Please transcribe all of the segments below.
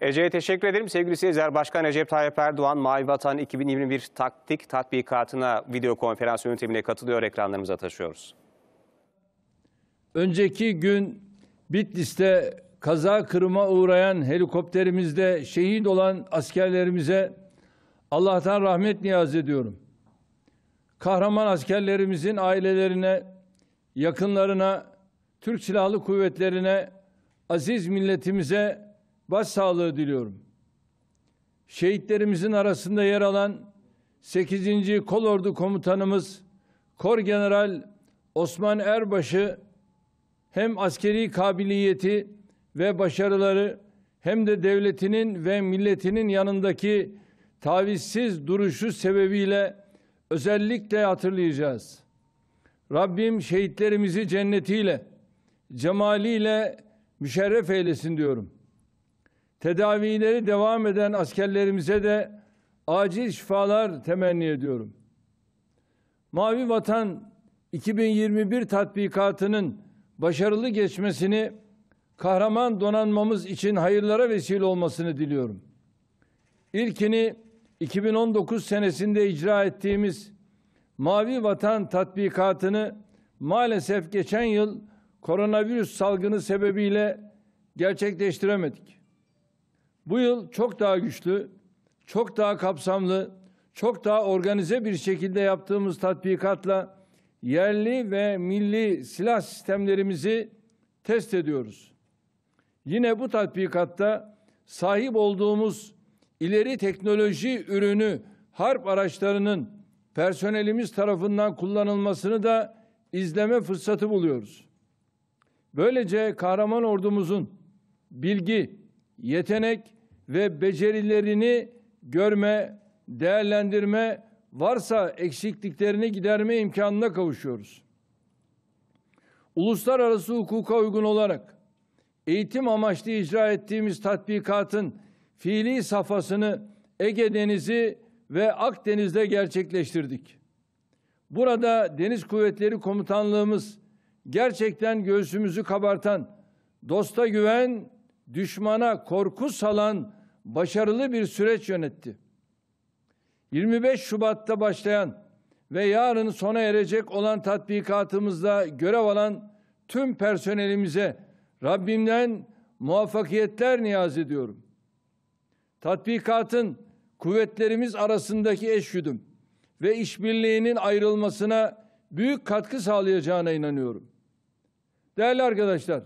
Ece'ye teşekkür ederim. Sevgili seyirciler, Başkan Recep Tayyip Erdoğan, Mavi Vatan 2021 taktik tatbikatına video konferans yöntemiyle katılıyor. Ekranlarımıza taşıyoruz. Önceki gün Bitlis'te kaza kırıma uğrayan helikopterimizde şehit olan askerlerimize Allah'tan rahmet niyaz ediyorum. Kahraman askerlerimizin ailelerine, yakınlarına, Türk Silahlı Kuvvetlerine, aziz milletimize başsağlığı diliyorum. Şehitlerimizin arasında yer alan 8. Kolordu Komutanımız Kor General Osman Erbaş'ı hem askeri kabiliyeti ve başarıları hem de devletinin ve milletinin yanındaki tavizsiz duruşu sebebiyle özellikle hatırlayacağız. Rabbim şehitlerimizi cennetiyle, cemaliyle müşerref eylesin diyorum. Tedavileri devam eden askerlerimize de acil şifalar temenni ediyorum. Mavi Vatan 2021 tatbikatının başarılı geçmesini kahraman donanmamız için hayırlara vesile olmasını diliyorum. İlkini 2019 senesinde icra ettiğimiz Mavi Vatan tatbikatını maalesef geçen yıl koronavirüs salgını sebebiyle gerçekleştiremedik. Bu yıl çok daha güçlü, çok daha kapsamlı, çok daha organize bir şekilde yaptığımız tatbikatla yerli ve milli silah sistemlerimizi test ediyoruz. Yine bu tatbikatta sahip olduğumuz ileri teknoloji ürünü harp araçlarının personelimiz tarafından kullanılmasını da izleme fırsatı buluyoruz. Böylece kahraman ordumuzun bilgi, yetenek ve becerilerini görme, değerlendirme, varsa eksikliklerini giderme imkanına kavuşuyoruz. Uluslararası hukuka uygun olarak eğitim amaçlı icra ettiğimiz tatbikatın fiili safhasını Ege Denizi ve Akdeniz'de gerçekleştirdik. Burada Deniz Kuvvetleri Komutanlığımız gerçekten göğsümüzü kabartan dosta güven düşmana korku salan başarılı bir süreç yönetti. 25 Şubat'ta başlayan ve yarın sona erecek olan tatbikatımızda görev alan tüm personelimize Rabbimden muvaffakiyetler niyaz ediyorum. Tatbikatın kuvvetlerimiz arasındaki eşgüdüm ve işbirliğinin ayrılmasına büyük katkı sağlayacağına inanıyorum. Değerli arkadaşlar,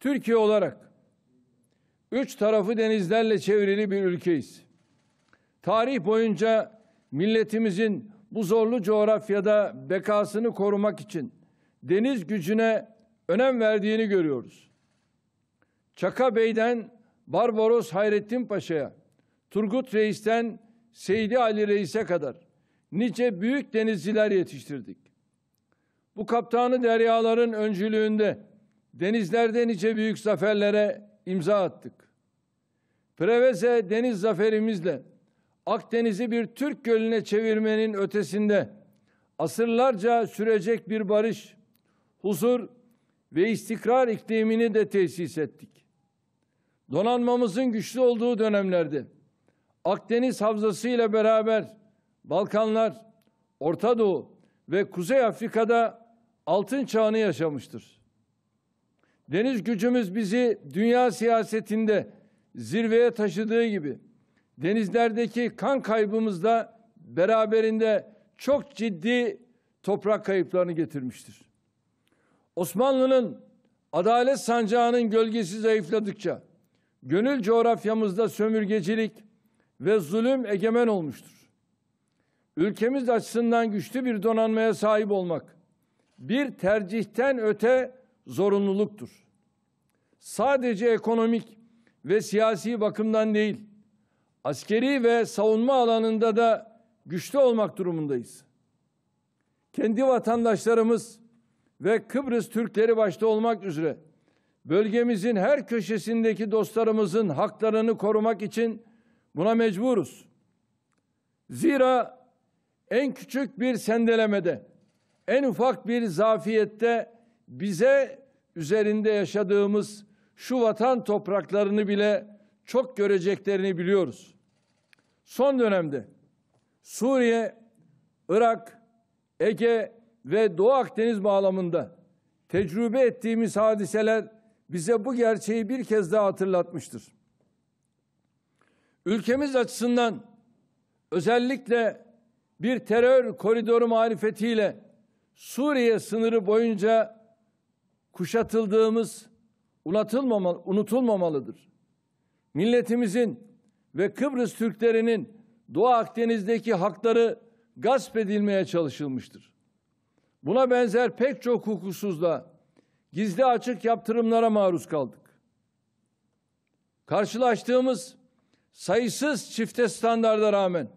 Türkiye olarak Üç tarafı denizlerle çevrili bir ülkeyiz. Tarih boyunca milletimizin bu zorlu coğrafyada bekasını korumak için deniz gücüne önem verdiğini görüyoruz. Çaka Bey'den Barbaros Hayrettin Paşa'ya, Turgut Reis'ten Seydi Ali Reis'e kadar nice büyük denizciler yetiştirdik. Bu kaptanı deryaların öncülüğünde denizlerde nice büyük zaferlere imza attık. Preveze deniz zaferimizle Akdeniz'i bir Türk gölüne çevirmenin ötesinde asırlarca sürecek bir barış, huzur ve istikrar iklimini de tesis ettik. Donanmamızın güçlü olduğu dönemlerde Akdeniz Havzası ile beraber Balkanlar, Orta Doğu ve Kuzey Afrika'da altın çağını yaşamıştır. Deniz gücümüz bizi dünya siyasetinde zirveye taşıdığı gibi denizlerdeki kan kaybımızda beraberinde çok ciddi toprak kayıplarını getirmiştir. Osmanlı'nın adalet sancağının gölgesi zayıfladıkça gönül coğrafyamızda sömürgecilik ve zulüm egemen olmuştur. Ülkemiz açısından güçlü bir donanmaya sahip olmak bir tercihten öte zorunluluktur. Sadece ekonomik ve siyasi bakımdan değil, askeri ve savunma alanında da güçlü olmak durumundayız. Kendi vatandaşlarımız ve Kıbrıs Türkleri başta olmak üzere bölgemizin her köşesindeki dostlarımızın haklarını korumak için buna mecburuz. Zira en küçük bir sendelemede, en ufak bir zafiyette bize üzerinde yaşadığımız şu vatan topraklarını bile çok göreceklerini biliyoruz. Son dönemde Suriye, Irak, Ege ve Doğu Akdeniz bağlamında tecrübe ettiğimiz hadiseler bize bu gerçeği bir kez daha hatırlatmıştır. Ülkemiz açısından özellikle bir terör koridoru marifetiyle Suriye sınırı boyunca kuşatıldığımız unutulmamalı, unutulmamalıdır. Milletimizin ve Kıbrıs Türklerinin Doğu Akdeniz'deki hakları gasp edilmeye çalışılmıştır. Buna benzer pek çok hukusuzla gizli açık yaptırımlara maruz kaldık. Karşılaştığımız sayısız çifte standarda rağmen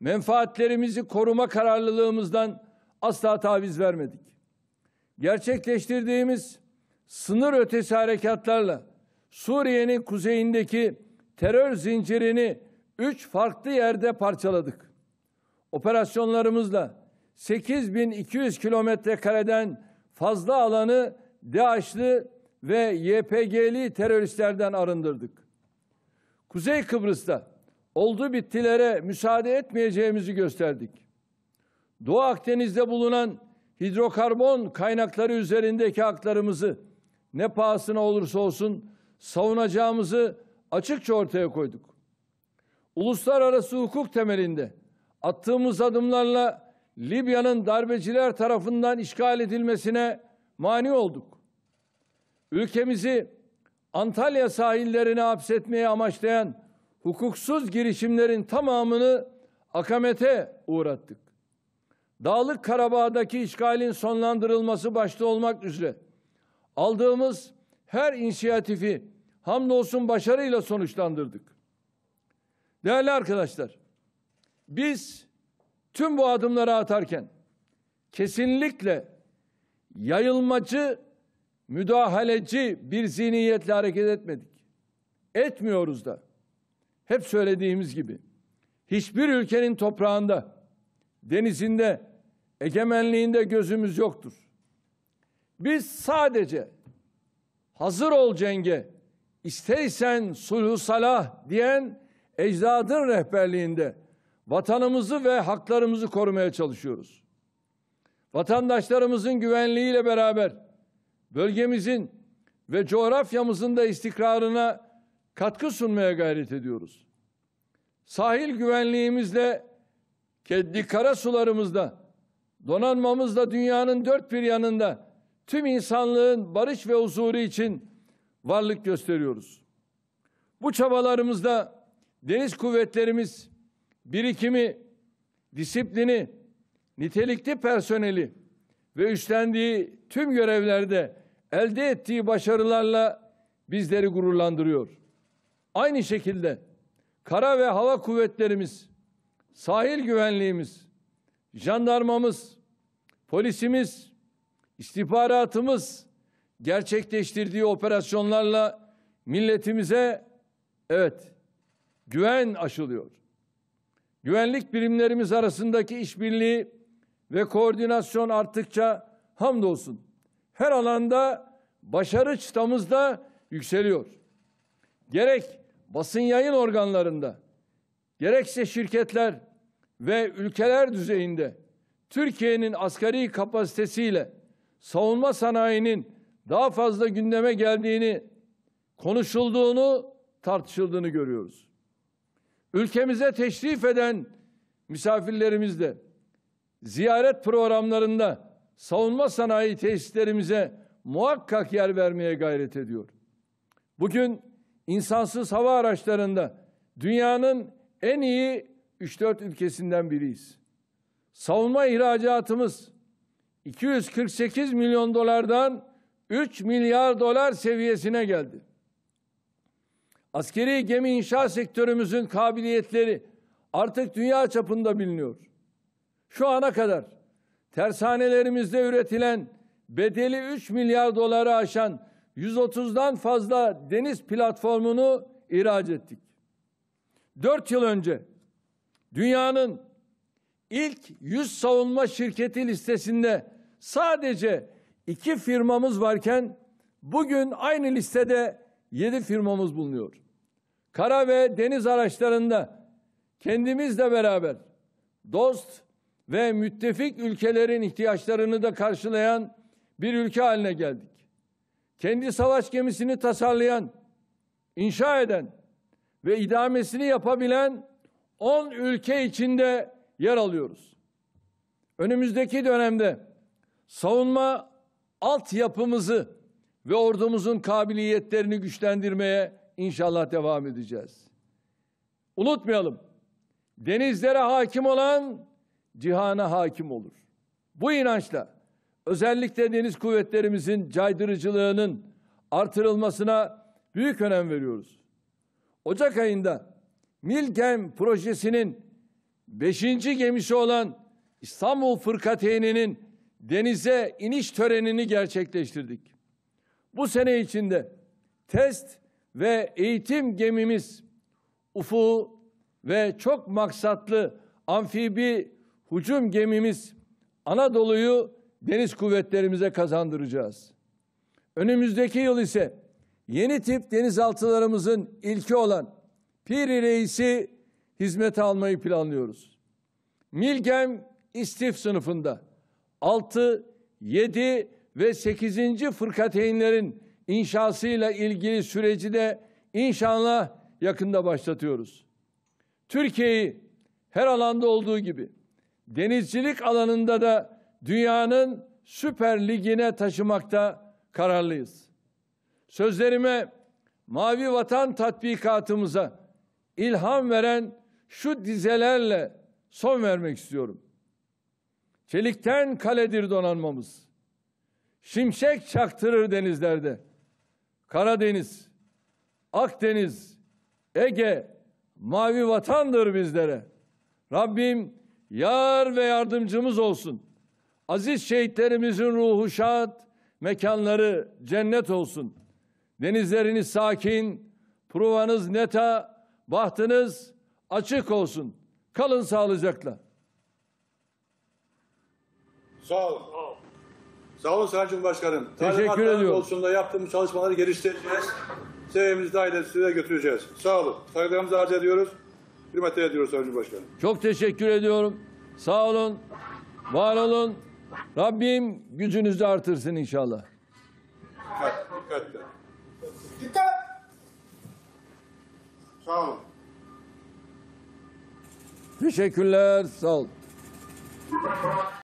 menfaatlerimizi koruma kararlılığımızdan asla taviz vermedik. Gerçekleştirdiğimiz sınır ötesi harekatlarla Suriye'nin kuzeyindeki terör zincirini üç farklı yerde parçaladık. Operasyonlarımızla 8200 kilometre kareden fazla alanı DAEŞ'li ve YPG'li teröristlerden arındırdık. Kuzey Kıbrıs'ta oldu bittilere müsaade etmeyeceğimizi gösterdik. Doğu Akdeniz'de bulunan hidrokarbon kaynakları üzerindeki haklarımızı ne pahasına olursa olsun savunacağımızı açıkça ortaya koyduk. Uluslararası hukuk temelinde attığımız adımlarla Libya'nın darbeciler tarafından işgal edilmesine mani olduk. Ülkemizi Antalya sahillerine hapsetmeye amaçlayan hukuksuz girişimlerin tamamını akamete uğrattık. Dağlık Karabağ'daki işgalin sonlandırılması başta olmak üzere Aldığımız her inisiyatifi hamdolsun başarıyla sonuçlandırdık. Değerli arkadaşlar, biz tüm bu adımları atarken kesinlikle yayılmacı, müdahaleci bir zihniyetle hareket etmedik. Etmiyoruz da. Hep söylediğimiz gibi hiçbir ülkenin toprağında, denizinde, egemenliğinde gözümüz yoktur. Biz sadece hazır ol cenge, isteysen sulhu salah diyen ecdadın rehberliğinde vatanımızı ve haklarımızı korumaya çalışıyoruz. Vatandaşlarımızın güvenliğiyle beraber bölgemizin ve coğrafyamızın da istikrarına katkı sunmaya gayret ediyoruz. Sahil güvenliğimizle, kedi kara sularımızda donanmamızla dünyanın dört bir yanında tüm insanlığın barış ve huzuru için varlık gösteriyoruz. Bu çabalarımızda deniz kuvvetlerimiz birikimi, disiplini, nitelikli personeli ve üstlendiği tüm görevlerde elde ettiği başarılarla bizleri gururlandırıyor. Aynı şekilde kara ve hava kuvvetlerimiz, sahil güvenliğimiz, jandarmamız, polisimiz, İstihbaratımız gerçekleştirdiği operasyonlarla milletimize evet güven aşılıyor. Güvenlik birimlerimiz arasındaki işbirliği ve koordinasyon arttıkça hamdolsun her alanda başarı çıtamızda yükseliyor. Gerek basın yayın organlarında, gerekse şirketler ve ülkeler düzeyinde Türkiye'nin asgari kapasitesiyle savunma sanayinin daha fazla gündeme geldiğini, konuşulduğunu, tartışıldığını görüyoruz. Ülkemize teşrif eden misafirlerimiz de ziyaret programlarında savunma sanayi tesislerimize muhakkak yer vermeye gayret ediyor. Bugün insansız hava araçlarında dünyanın en iyi 3-4 ülkesinden biriyiz. Savunma ihracatımız 248 milyon dolardan 3 milyar dolar seviyesine geldi. Askeri gemi inşa sektörümüzün kabiliyetleri artık dünya çapında biliniyor. Şu ana kadar tersanelerimizde üretilen bedeli 3 milyar doları aşan 130'dan fazla deniz platformunu ihraç ettik. 4 yıl önce dünyanın ilk 100 savunma şirketi listesinde sadece iki firmamız varken bugün aynı listede 7 firmamız bulunuyor. Kara ve deniz araçlarında kendimizle beraber dost ve müttefik ülkelerin ihtiyaçlarını da karşılayan bir ülke haline geldik. Kendi savaş gemisini tasarlayan, inşa eden ve idamesini yapabilen 10 ülke içinde yer alıyoruz. Önümüzdeki dönemde savunma altyapımızı ve ordumuzun kabiliyetlerini güçlendirmeye inşallah devam edeceğiz. Unutmayalım. Denizlere hakim olan cihana hakim olur. Bu inançla özellikle deniz kuvvetlerimizin caydırıcılığının artırılmasına büyük önem veriyoruz. Ocak ayında Milgem projesinin beşinci gemisi olan İstanbul Fırkateyninin denize iniş törenini gerçekleştirdik. Bu sene içinde test ve eğitim gemimiz UFU ve çok maksatlı amfibi hücum gemimiz Anadolu'yu deniz kuvvetlerimize kazandıracağız. Önümüzdeki yıl ise yeni tip denizaltılarımızın ilki olan Piri Reis'i hizmete almayı planlıyoruz. Milgem istif sınıfında 6, 7 ve 8. fırkateynlerin inşasıyla ilgili süreci de inşallah yakında başlatıyoruz. Türkiye'yi her alanda olduğu gibi denizcilik alanında da dünyanın Süper Ligi'ne taşımakta kararlıyız. Sözlerime Mavi Vatan tatbikatımıza ilham veren şu dizelerle son vermek istiyorum. Çelikten kaledir donanmamız. Şimşek çaktırır denizlerde. Karadeniz, Akdeniz, Ege, mavi vatandır bizlere. Rabbim yar ve yardımcımız olsun. Aziz şehitlerimizin ruhu şad, mekanları cennet olsun. Denizleriniz sakin, provanız neta, bahtınız açık olsun. Kalın sağlıcakla. Sağ ol, Sağ olun Sayın Cumhurbaşkanım. Teşekkür ediyorum. olsun da yaptığımız çalışmaları geliştireceğiz. Sevgimizi dahil size götüreceğiz. Sağ olun. Saygılarımızı arz ediyoruz. Hürmet ediyoruz Sayın Cumhurbaşkanım. Çok teşekkür ediyorum. Sağ olun. Var olun. Rabbim gücünüzü de artırsın inşallah. Dikkat. Dikkat. Dikkat. Sağ olun. Teşekkürler. Sağ olun.